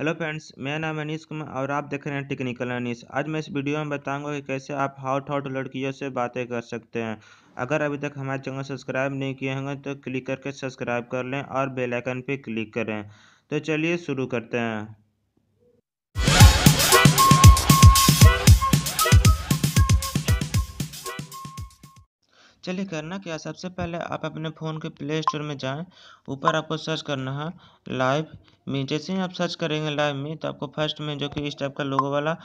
hello friends मेरा नाम अनीश कुमार और आप देख रहे हैं टेक्निकल अनीस आज मैं इस वीडियो में बताऊंगा कि कैसे आप हॉट हॉट लड़कियों से बातें कर सकते हैं अगर अभी तक हमारे चैनल सब्सक्राइब नहीं किए होंगे तो क्लिक करके सब्सक्राइब कर लें और बेल आइकन क्लिक करें तो चलिए शुरू करते हैं चलिए करना क्या सबसे पहले आप अपने फ़ोन के प्ले स्टोर में जाएं ऊपर आपको सर्च करना है लाइव मी जैसे ही आप सर्च करेंगे लाइव मी तो आपको फर्स्ट में जो कि इस टाइप का लोगो वाला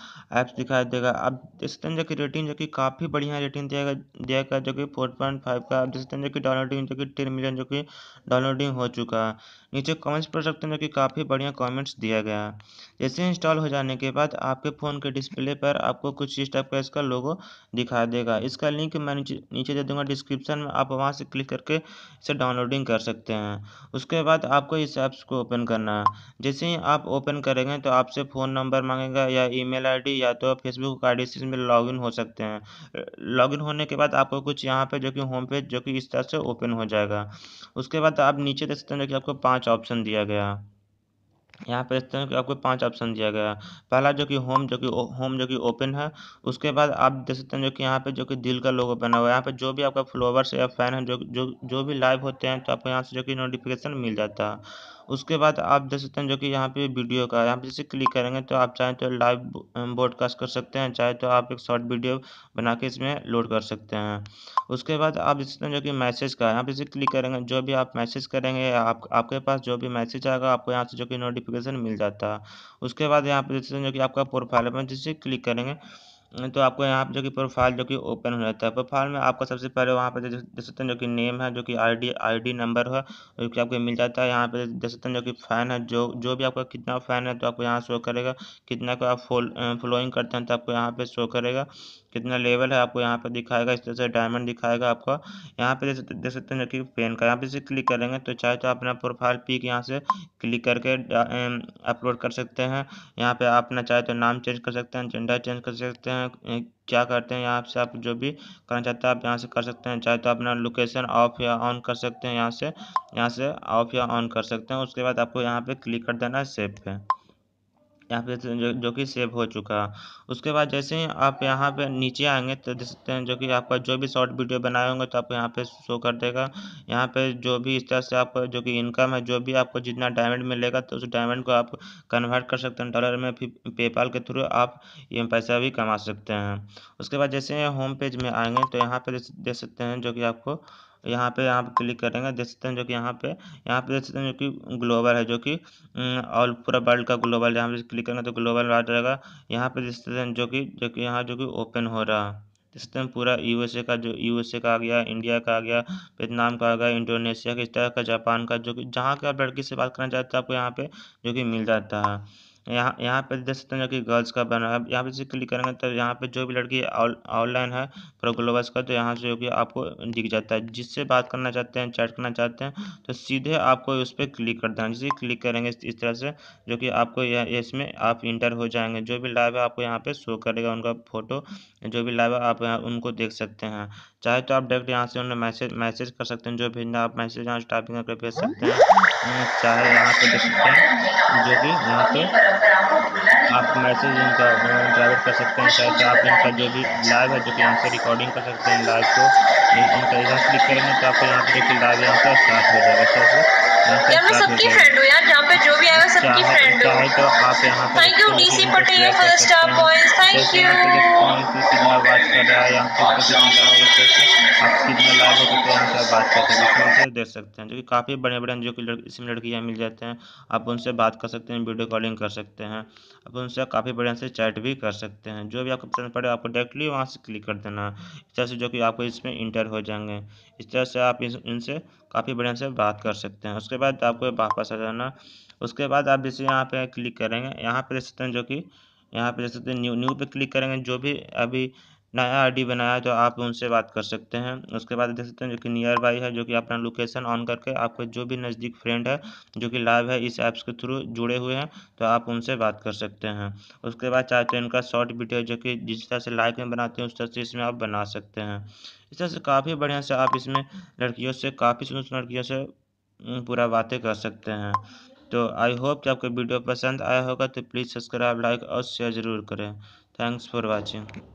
ऐप्स दिखाई देगा आप देख सकते हैं जो कि रेटिंग जो कि काफ़ी बढ़िया रेटिंग दिया गया जो कि फोर पॉइंट फाइव का आप देख सकते हैं जो कि डाउनलोडिंग जो कि टेन मिलियन जो कि डाउनलोडिंग हो चुका है नीचे कमेंट्स पढ़ सकते हैं जो कि काफ़ी बढ़िया कॉमेंट्स दिया गया है जैसे इंस्टॉल हो जाने के बाद आपके फ़ोन के डिस्प्ले पर आपको कुछ इस टाइप का इसका लोगो दिखाई देगा इसका लिंक मैं नीचे दे दूँगा डिस्क्रिप्शन में आप वहाँ से क्लिक करके इसे डाउनलोडिंग कर सकते हैं उसके बाद आपको इस ऐप्स को ओपन करना है जैसे ही आप ओपन करेंगे तो आपसे फ़ोन नंबर मांगेगा या ई मेल या तो फेसबुक आई डी से इसमें लॉगिन हो सकते हैं लॉगिन होने के बाद आपको कुछ यहाँ पर जो कि होम पेज जो कि इस तरह से ओपन हो जाएगा उसके बाद आप नीचे देख सकते हैं जो कि आपको पाँच ऑप्शन दिया गया यहाँ पे देखते हैं कि आपको पांच ऑप्शन दिया गया है पहला जो कि होम जो कि होम जो कि ओपन है उसके बाद आप देख सकते हैं जो कि यहाँ पे जो कि दिल का लोगो बना हुआ है यहाँ पे जो भी आपका फॉलोवर्स या फैन है जो जो जो भी लाइव होते हैं तो आपको यहाँ से जो कि नोटिफिकेशन मिल जाता है उसके बाद आप देख सकते हैं जो कि यहाँ पे वीडियो का यहाँ पे जैसे क्लिक करेंगे तो आप चाहें तो लाइव ब्रॉडकास्ट कर सकते हैं चाहे तो आप एक शॉर्ट वीडियो बना के इसमें लोड कर सकते हैं उसके बाद आप देख सकते हैं जो कि मैसेज का यहाँ पे जैसे क्लिक करेंगे जो भी आप मैसेज करेंगे आप आपके पास जो भी मैसेज आएगा आपको यहाँ से जो कि नोटिफिक नोटिफिकेशन मिल जाता है उसके बाद यहाँ पर जैसे जो कि आपका प्रोफाइल है जिसे क्लिक करेंगे तो आपको यहाँ पर जो कि प्रोफाइल जो कि ओपन हो जाता है प्रोफाइल में आपका सबसे पहले वहाँ पर देख सकते हैं जो कि नेम है जो कि आईडी आईडी नंबर है जो कि आपको मिल जाता है यहाँ पर देख सकते हैं जो कि फ़ैन है जो जो भी आपका कितना फ़ैन है तो आपको यहाँ शो करेगा कितना का आप फॉल फॉलोइंग करते हैं तो आपको यहाँ पर शो करेगा कितना लेवल है आपको यहाँ पर दिखाएगा इस तरह से डायमंड दिखाएगा आपका यहाँ पे देख सकते हैं कि पेन का यहाँ पे से क्लिक करेंगे तो चाहे तो आप अपना प्रोफाइल पिक यहाँ से क्लिक करके अपलोड कर सकते हैं यहाँ पर आप अपना चाहे तो नाम चेंज कर सकते हैं जेंडर चेंज कर सकते हैं हैं क्या करते हैं यहाँ से आप जो भी करना चाहते हैं आप यहाँ से कर सकते हैं चाहे तो अपना लोकेशन ऑफ या ऑन कर सकते हैं यहाँ से यहाँ से ऑफ या ऑन कर सकते हैं उसके बाद आपको यहाँ पे क्लिक कर देना है सेव पे यहाँ पे तो जो जो कि सेव हो चुका उसके बाद जैसे ही आप यहाँ पे नीचे आएंगे तो देख सकते हैं जो कि आपका जो भी शॉर्ट वीडियो बनाए होंगे तो आप यहाँ पे शो कर देगा यहाँ पे जो भी इस तरह से आप जो कि इनकम है जो भी आपको जितना डायमंड मिलेगा तो उस डायमंड को आप कन्वर्ट कर सकते हैं डॉलर में फिर पेपाल के थ्रू आप ये पैसा भी कमा सकते हैं उसके बाद जैसे होम पेज में आएंगे तो यहाँ पे देख सकते हैं जो कि आपको यहाँ पे आप क्लिक करेंगे देख सकते हैं जो कि यहाँ पे यहाँ पे देख सकते हैं जो कि ग्लोबल है जो कि ऑल पूरा वर्ल्ड का ग्लोबल यहाँ पे क्लिक करेंगे तो ग्लोबल आ जाएगा यहाँ पे देख सकते हैं जो कि जो कि यहाँ जो कि ओपन हो रहा है हैं पूरा यूएसए का जो यूएसए का आ गया इंडिया का आ गया वियतनाम का आ गया इंडोनेशिया का इस तरह का जापान का जो कि जहाँ का लड़की से बात करना चाहते हैं आपको यहाँ पे जो कि मिल जाता है यहाँ यहाँ पे देख सकते हैं जो कि गर्ल्स का बैनर है यहाँ पे जैसे क्लिक करेंगे तो यहाँ पे जो भी लड़की ऑनलाइन है प्रोग्लोबस का तो यहाँ से जो कि आपको दिख जाता है जिससे बात करना चाहते हैं चैट करना चाहते हैं तो सीधे आपको उस पर क्लिक कर देना जैसे क्लिक करेंगे इस तरह से जो कि आपको इसमें आप इंटर हो जाएंगे जो भी लाइव है आपको यहाँ पे शो करेगा उनका फोटो जो भी लाइव है आप यहाँ उनको देख सकते हैं चाहे तो आप डायरेक्ट यहाँ से उन्हें मैसेज मैसेज कर सकते हैं जो भेजना आप मैसेज यहाँ टाइपिंग करके भेज सकते हैं चाहे यहाँ पे देख सकते हैं जो कि यहाँ पे आप मैसेज इनका प्राइवेट कर सकते हैं चाहे तो आप इनका जो भी लाइव है जो कि यहाँ से रिकॉर्डिंग कर सकते हैं लाइव को इनका यहाँ से क्लिक करेंगे तो आपको यहाँ पे देखिए लाइव यहाँ पर स्टार्ट हो जाएगा सर तो से देख सकते हैं जो कि काफ़ी बड़े बड़े जो कि इसमें लड़कियाँ मिल जाते हैं आप उनसे बात कर सकते हैं वीडियो कॉलिंग कर सकते हैं आप उनसे आप काफ़ी बढ़िया से चैट भी कर सकते हैं जो भी आपको पसंद पड़े आपको डायरेक्टली वहाँ से क्लिक कर देना इस तरह से जो कि आपको इसमें इंटर हो जाएंगे इस तरह से आप इस इनसे काफ़ी बढ़िया से बात कर सकते हैं उसके बाद आपको वापस आ जाना उसके बाद आप जैसे यहाँ पर क्लिक करेंगे यहाँ पर देख सकते हैं जो कि यहाँ पे देख सकते हैं न्यू न्यू पे क्लिक करेंगे जो भी अभी नया आईडी बनाया है तो आप उनसे बात कर सकते हैं उसके बाद देख सकते हैं जो कि नियर बाई है जो कि अपना लोकेशन ऑन करके आपके जो भी नज़दीक फ्रेंड है जो कि लाइव है इस ऐप्स के थ्रू जुड़े हुए हैं तो आप उनसे बात कर सकते हैं उसके बाद चाहे तो इनका शॉर्ट वीडियो जो कि जिस तरह से लाइव में बनाते हैं उस तरह से इसमें आप बना सकते हैं इस तरह से काफ़ी बढ़िया से आप इसमें लड़कियों से काफ़ी सुंदर लड़कियों से पूरा बातें कर सकते हैं तो आई होप कि आपको वीडियो पसंद आया होगा तो प्लीज़ सब्सक्राइब लाइक और शेयर ज़रूर करें थैंक्स फॉर वॉचिंग